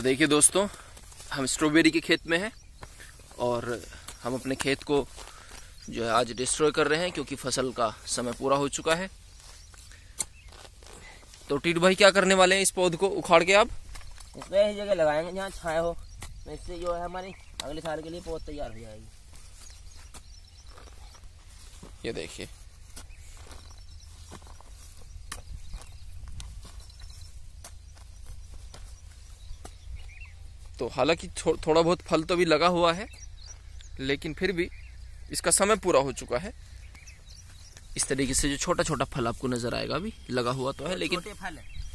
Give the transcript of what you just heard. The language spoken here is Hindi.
तो देखिए दोस्तों हम स्ट्रॉबेरी के खेत में हैं और हम अपने खेत को जो है आज डिस्ट्रॉय कर रहे हैं क्योंकि फसल का समय पूरा हो चुका है तो टीट भाई क्या करने वाले हैं इस पौध को उखाड़ के आप इसमें ऐसी जगह लगाएंगे जहाँ छाए हो तो इससे जो है हमारी अगले साल के लिए पौध तैयार हो जाएगी ये देखिए तो हालांकि थो, थोड़ा बहुत फल तो भी लगा हुआ है लेकिन फिर भी इसका समय पूरा हो चुका है इस तरीके से जो छोटा छोटा फल आपको नजर आएगा अभी लगा हुआ तो है लेकिन फल है